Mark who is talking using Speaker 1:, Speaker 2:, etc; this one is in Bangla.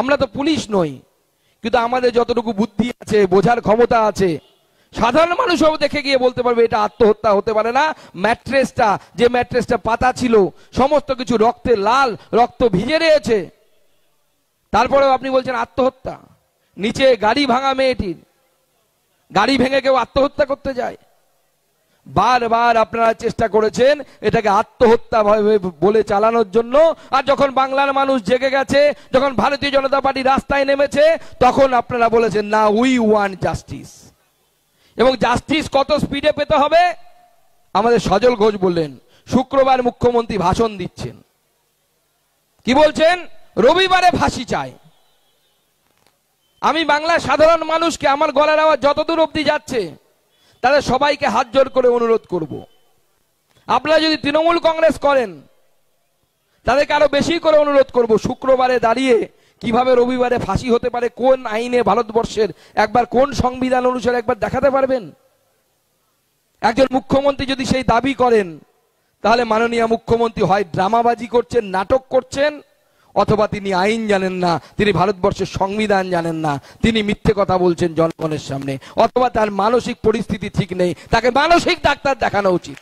Speaker 1: আমরা তো পুলিশ নই কিন্তু আমাদের যতটুকু বুদ্ধি আছে বোঝার ক্ষমতা আছে সাধারণ মানুষ দেখে গিয়ে বলতে পারবে এটা আত্মহত্যা হতে পারে না ম্যাট্রেসটা যে ম্যাট্রেসটা পাতা ছিল সমস্ত কিছু রক্তে লাল রক্ত ভিজে রয়েছে তারপরেও আপনি বলছেন আত্মহত্যা নিচে গাড়ি ভাঙা মেয়েটির গাড়ি ভেঙে কেউ আত্মহত্যা করতে যায় বারবার আপনারা চেষ্টা করেছেন এটাকে আত্মহত্যা বলে চালানোর জন্য আর যখন বাংলার মানুষ জেগে গেছে যখন ভারতীয় জনতা পার্টি রাস্তায় নেমেছে তখন আপনারা বলেছেন না উই ওয়ান জাস্টিস এবং জাস্টিস কত স্পিডে পেতে হবে আমাদের সজল ঘোষ বললেন শুক্রবার মুখ্যমন্ত্রী ভাষণ দিচ্ছেন কি বলছেন রবিবারে ফাঁসি চায় আমি বাংলার সাধারণ মানুষকে আমার গলার আওয়াজ যতদূর অব্দি যাচ্ছে তাহলে সবাইকে হাত জোর করে অনুরোধ করব। আপনারা যদি তৃণমূল কংগ্রেস করেন তাদেরকে আরো বেশি করে অনুরোধ করব শুক্রবারে দাঁড়িয়ে কিভাবে রবিবারে ফাঁসি হতে পারে কোন আইনে ভারতবর্ষের একবার কোন সংবিধান অনুসারে একবার দেখাতে পারবেন একজন মুখ্যমন্ত্রী যদি সেই দাবি করেন তাহলে মাননীয় মুখ্যমন্ত্রী হয় ড্রামাবাজি করছেন নাটক করছেন অথবা তিনি আইন জানেন না তিনি ভারতবর্ষের সংবিধান জানেন না তিনি মিথ্যে কথা বলছেন জনগণের সামনে অথবা তার মানসিক পরিস্থিতি ঠিক নেই তাকে মানসিক ডাক্তার দেখানো উচিত